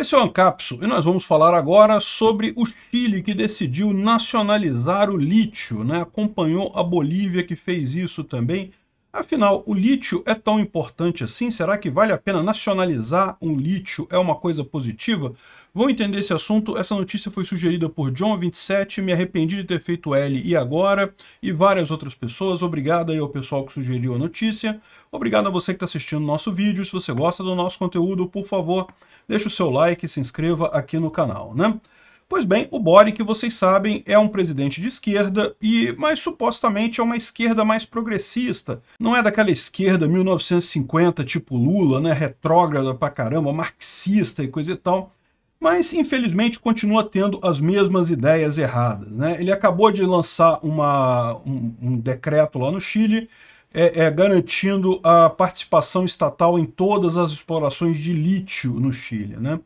Esse é o Ancapso e nós vamos falar agora sobre o Chile que decidiu nacionalizar o lítio, né? acompanhou a Bolívia que fez isso também Afinal, o lítio é tão importante assim? Será que vale a pena nacionalizar um lítio? É uma coisa positiva? Vou entender esse assunto. Essa notícia foi sugerida por John27, me arrependi de ter feito L e agora, e várias outras pessoas. Obrigado aí ao pessoal que sugeriu a notícia. Obrigado a você que está assistindo o nosso vídeo. Se você gosta do nosso conteúdo, por favor, deixe o seu like e se inscreva aqui no canal, né? Pois bem, o Bori, que vocês sabem, é um presidente de esquerda, e mas supostamente é uma esquerda mais progressista. Não é daquela esquerda 1950, tipo Lula, né, retrógrada pra caramba, marxista e coisa e tal. Mas, infelizmente, continua tendo as mesmas ideias erradas. Né? Ele acabou de lançar uma, um, um decreto lá no Chile é, é, garantindo a participação estatal em todas as explorações de lítio no Chile. Né?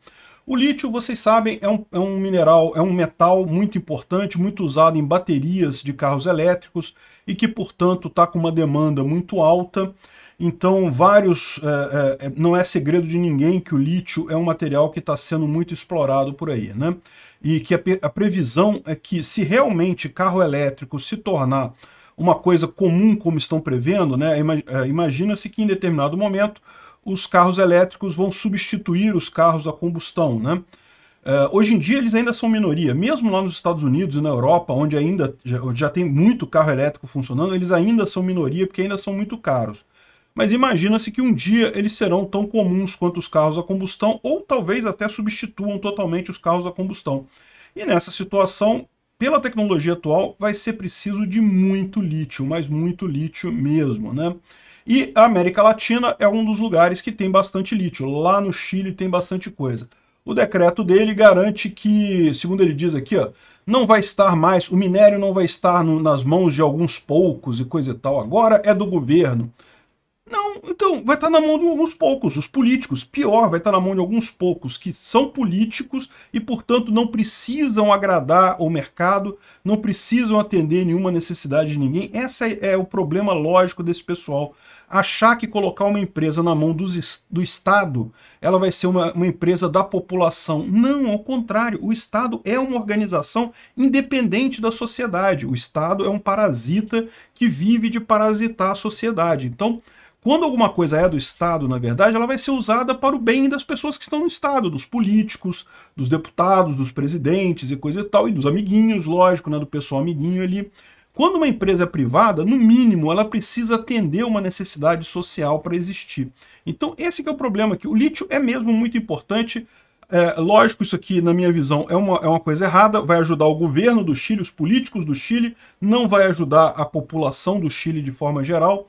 O lítio, vocês sabem, é um, é um mineral, é um metal muito importante, muito usado em baterias de carros elétricos e que, portanto, está com uma demanda muito alta. Então, vários. É, é, é, não é segredo de ninguém que o lítio é um material que está sendo muito explorado por aí, né? E que a, a previsão é que, se realmente carro elétrico se tornar uma coisa comum, como estão prevendo, né? É, imagina-se que em determinado momento os carros elétricos vão substituir os carros a combustão, né? Uh, hoje em dia eles ainda são minoria, mesmo lá nos Estados Unidos e na Europa, onde ainda já, já, tem muito carro elétrico funcionando, eles ainda são minoria porque ainda são muito caros. Mas imagina-se que um dia eles serão tão comuns quanto os carros a combustão, ou talvez até substituam totalmente os carros a combustão. E nessa situação, pela tecnologia atual, vai ser preciso de muito lítio, mas muito lítio mesmo, né? E a América Latina é um dos lugares que tem bastante lítio. Lá no Chile tem bastante coisa. O decreto dele garante que, segundo ele diz aqui, ó, não vai estar mais, o minério não vai estar no, nas mãos de alguns poucos e coisa e tal. Agora é do governo. Não, então, vai estar na mão de alguns poucos, os políticos. Pior, vai estar na mão de alguns poucos que são políticos e, portanto, não precisam agradar o mercado, não precisam atender nenhuma necessidade de ninguém. Esse é, é o problema lógico desse pessoal achar que colocar uma empresa na mão dos, do Estado, ela vai ser uma, uma empresa da população. Não, ao contrário, o Estado é uma organização independente da sociedade. O Estado é um parasita que vive de parasitar a sociedade. Então, quando alguma coisa é do Estado, na verdade, ela vai ser usada para o bem das pessoas que estão no Estado, dos políticos, dos deputados, dos presidentes e coisa e tal, e dos amiguinhos, lógico, né, do pessoal amiguinho ali. Quando uma empresa é privada, no mínimo, ela precisa atender uma necessidade social para existir. Então, esse é o problema aqui. O lítio é mesmo muito importante. É, lógico, isso aqui, na minha visão, é uma, é uma coisa errada. Vai ajudar o governo do Chile, os políticos do Chile, não vai ajudar a população do Chile de forma geral.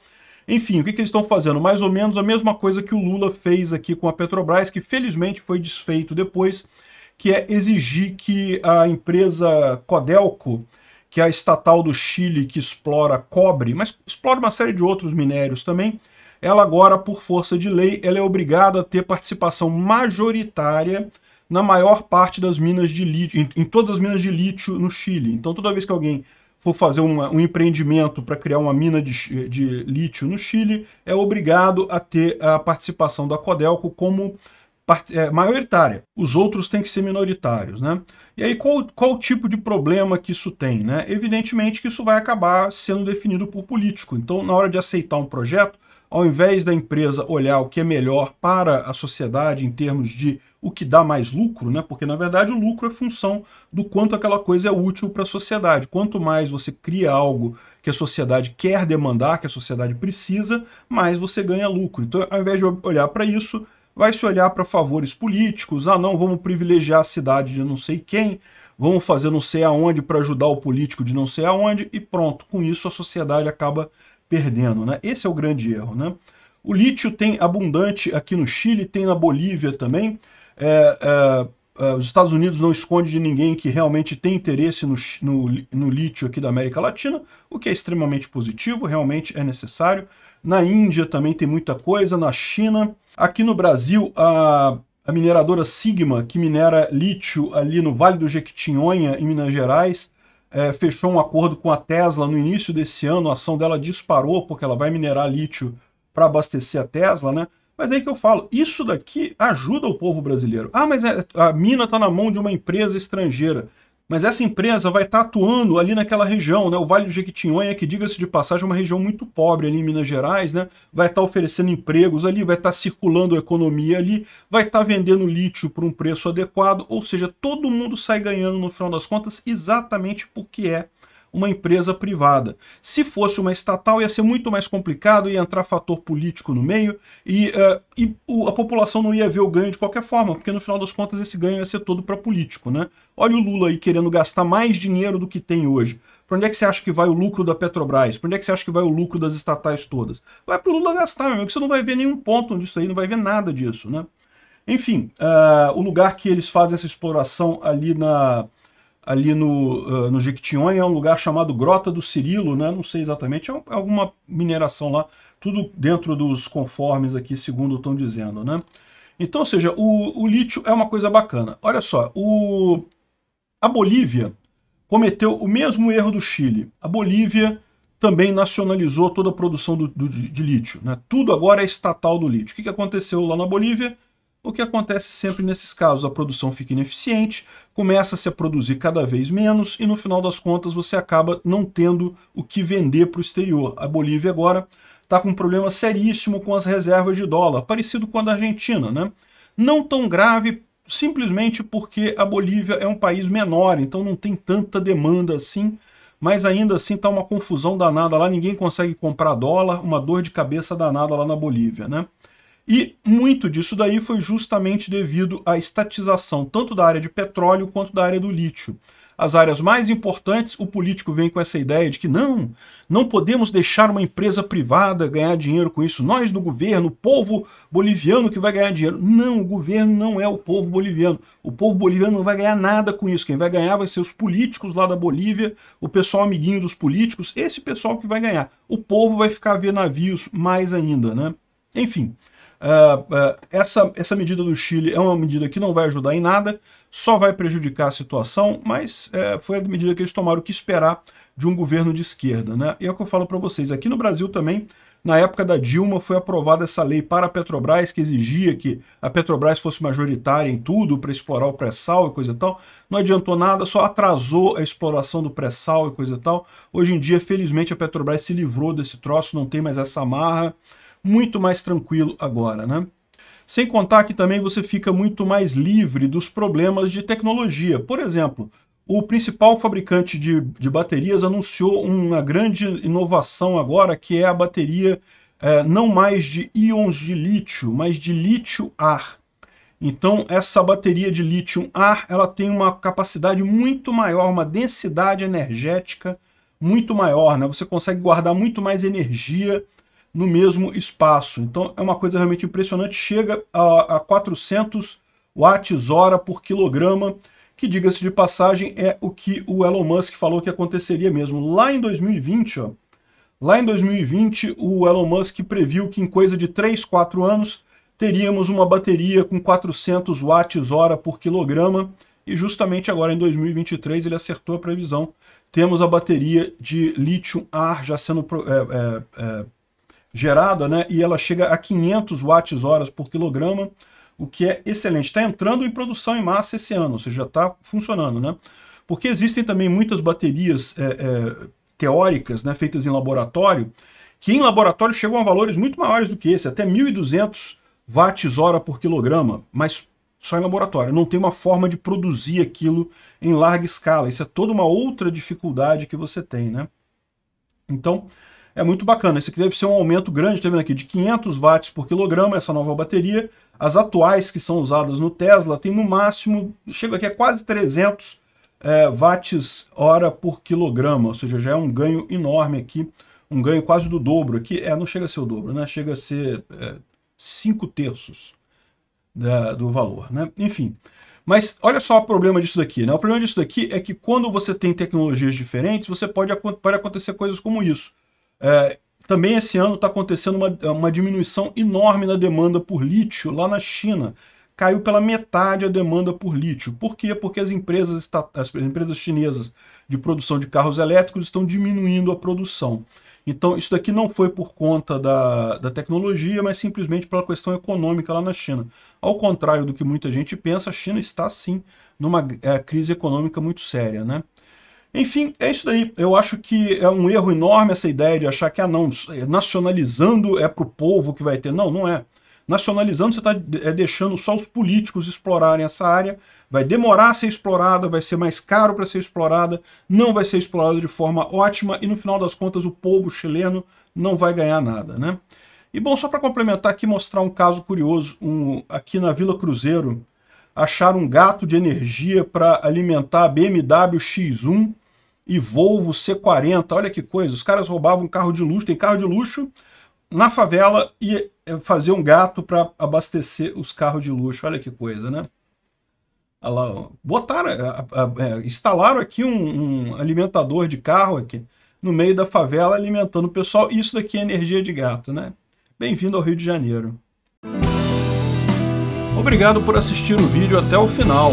Enfim, o que, que eles estão fazendo? Mais ou menos a mesma coisa que o Lula fez aqui com a Petrobras, que felizmente foi desfeito depois, que é exigir que a empresa Codelco que é a estatal do Chile que explora cobre, mas explora uma série de outros minérios também, ela agora, por força de lei, ela é obrigada a ter participação majoritária na maior parte das minas de lítio, em, em todas as minas de lítio no Chile. Então toda vez que alguém for fazer uma, um empreendimento para criar uma mina de, de lítio no Chile, é obrigado a ter a participação da Codelco como é, maioritária. Os outros têm que ser minoritários, né? E aí, qual, qual o tipo de problema que isso tem, né? Evidentemente que isso vai acabar sendo definido por político. Então, na hora de aceitar um projeto, ao invés da empresa olhar o que é melhor para a sociedade em termos de o que dá mais lucro, né? Porque na verdade o lucro é função do quanto aquela coisa é útil para a sociedade. Quanto mais você cria algo que a sociedade quer demandar, que a sociedade precisa, mais você ganha lucro. Então, ao invés de olhar para isso, vai se olhar para favores políticos, ah não, vamos privilegiar a cidade de não sei quem, vamos fazer não sei aonde para ajudar o político de não sei aonde e pronto, com isso a sociedade acaba perdendo, né? Esse é o grande erro, né? O lítio tem abundante aqui no Chile, tem na Bolívia também, é, é, uh, os Estados Unidos não esconde de ninguém que realmente tem interesse no, no, no lítio aqui da América Latina, o que é extremamente positivo, realmente é necessário. Na Índia também tem muita coisa, na China. Aqui no Brasil, a, a mineradora Sigma, que minera lítio ali no Vale do Jequitinhonha, em Minas Gerais, é, fechou um acordo com a Tesla no início desse ano, a ação dela disparou porque ela vai minerar lítio para abastecer a Tesla, né? Mas é aí que eu falo, isso daqui ajuda o povo brasileiro. Ah, mas é, a mina está na mão de uma empresa estrangeira. Mas essa empresa vai estar tá atuando ali naquela região, né? O Vale do Jequitinhonha, que diga-se de passagem, é uma região muito pobre ali em Minas Gerais, né? Vai estar tá oferecendo empregos ali, vai estar tá circulando a economia ali, vai estar tá vendendo lítio por um preço adequado, ou seja, todo mundo sai ganhando no final das contas exatamente porque é uma empresa privada. Se fosse uma estatal, ia ser muito mais complicado, ia entrar fator político no meio e, uh, e o, a população não ia ver o ganho de qualquer forma, porque no final das contas esse ganho ia ser todo para político. Né? Olha o Lula aí querendo gastar mais dinheiro do que tem hoje. Para onde é que você acha que vai o lucro da Petrobras? Para onde é que você acha que vai o lucro das estatais todas? Vai para o Lula gastar, meu amigo, que você não vai ver nenhum ponto disso aí, não vai ver nada disso, né? Enfim, uh, o lugar que eles fazem essa exploração ali na, ali no, uh, no Jequitinhonha, é um lugar chamado Grota do Cirilo, né? não sei exatamente, é, um, é alguma mineração lá, tudo dentro dos conformes aqui, segundo estão dizendo. Né? Então, ou seja, o, o lítio é uma coisa bacana. Olha só, o, a Bolívia cometeu o mesmo erro do Chile. A Bolívia também nacionalizou toda a produção do, do, de lítio. Né? Tudo agora é estatal do lítio. O que, que aconteceu lá na Bolívia? O que acontece sempre nesses casos? A produção fica ineficiente, começa-se a produzir cada vez menos e no final das contas você acaba não tendo o que vender para o exterior. A Bolívia agora está com um problema seríssimo com as reservas de dólar, parecido com a da Argentina, né? Não tão grave simplesmente porque a Bolívia é um país menor, então não tem tanta demanda assim, mas ainda assim está uma confusão danada lá, ninguém consegue comprar dólar, uma dor de cabeça danada lá na Bolívia, né? E muito disso daí foi justamente devido à estatização tanto da área de petróleo quanto da área do lítio. As áreas mais importantes, o político vem com essa ideia de que não, não podemos deixar uma empresa privada ganhar dinheiro com isso. Nós do governo, o povo boliviano que vai ganhar dinheiro. Não, o governo não é o povo boliviano. O povo boliviano não vai ganhar nada com isso. Quem vai ganhar vai ser os políticos lá da Bolívia, o pessoal amiguinho dos políticos, esse pessoal que vai ganhar. O povo vai ficar a ver navios mais ainda, né? Enfim, ah, ah, essa, essa medida do Chile é uma medida que não vai ajudar em nada, só vai prejudicar a situação, mas é, foi a medida que eles tomaram que esperar de um governo de esquerda. Né? E é o que eu falo para vocês, aqui no Brasil também, na época da Dilma, foi aprovada essa lei para a Petrobras, que exigia que a Petrobras fosse majoritária em tudo para explorar o pré-sal e coisa e tal. Não adiantou nada, só atrasou a exploração do pré-sal e coisa e tal. Hoje em dia, felizmente, a Petrobras se livrou desse troço, não tem mais essa marra muito mais tranquilo agora, né? Sem contar que também você fica muito mais livre dos problemas de tecnologia. Por exemplo, o principal fabricante de, de baterias anunciou uma grande inovação agora, que é a bateria é, não mais de íons de lítio, mas de lítio-ar. Então, essa bateria de lítio-ar ela tem uma capacidade muito maior, uma densidade energética muito maior. Né? Você consegue guardar muito mais energia no mesmo espaço. Então é uma coisa realmente impressionante, chega a, a 400 watts hora por quilograma, que diga-se de passagem é o que o Elon Musk falou que aconteceria mesmo. Lá em 2020, ó, lá em 2020 o Elon Musk previu que em coisa de 3, 4 anos teríamos uma bateria com 400 watts hora por quilograma e justamente agora em 2023 ele acertou a previsão. Temos a bateria de lítio-ar já sendo é, é, é, gerada, né? E ela chega a 500 watts horas por quilograma, o que é excelente. Está entrando em produção em massa esse ano, ou seja, já está funcionando, né? Porque existem também muitas baterias é, é, teóricas, né, feitas em laboratório, que em laboratório chegam a valores muito maiores do que esse, até 1.200 watts hora por quilograma, mas só em laboratório. Não tem uma forma de produzir aquilo em larga escala. Isso é toda uma outra dificuldade que você tem, né? Então, é muito bacana. Esse aqui deve ser um aumento grande, tá vendo aqui, de 500 watts por quilograma, essa nova bateria. As atuais que são usadas no Tesla tem no máximo, chega aqui a quase 300 é, watts hora por quilograma, ou seja, já é um ganho enorme aqui, um ganho quase do dobro aqui, é, não chega a ser o dobro, né? chega a ser 5 é, terços da, do valor, né? enfim. Mas olha só o problema disso daqui, né? O problema disso daqui é que quando você tem tecnologias diferentes, você pode, pode acontecer coisas como isso. É, também esse ano está acontecendo uma, uma diminuição enorme na demanda por lítio lá na China. Caiu pela metade a demanda por lítio. Por quê? Porque as empresas, as empresas chinesas de produção de carros elétricos estão diminuindo a produção. Então, isso daqui não foi por conta da, da tecnologia, mas simplesmente pela questão econômica lá na China. Ao contrário do que muita gente pensa, a China está sim numa é, crise econômica muito séria. Né? Enfim, é isso daí. Eu acho que é um erro enorme essa ideia de achar que, ah, não, é nacionalizando é para o povo que vai ter. Não, não é. Nacionalizando você está é deixando só os políticos explorarem essa área, vai demorar a ser explorada, vai ser mais caro para ser explorada, não vai ser explorada de forma ótima e no final das contas o povo chileno não vai ganhar nada, né? E bom, só para complementar aqui, mostrar um caso curioso, um, aqui na Vila Cruzeiro, acharam um gato de energia para alimentar a BMW X1, e Volvo C40. Olha que coisa, os caras roubavam carro de luxo, tem carro de luxo na favela e eh, fazer um gato para abastecer os carros de luxo. Olha que coisa, né? Olha lá, botaram, eh, eh, instalaram aqui um, um alimentador de carro aqui no meio da favela alimentando o pessoal. Isso daqui é energia de gato, né? Bem-vindo ao Rio de Janeiro. Obrigado por assistir o vídeo até o final.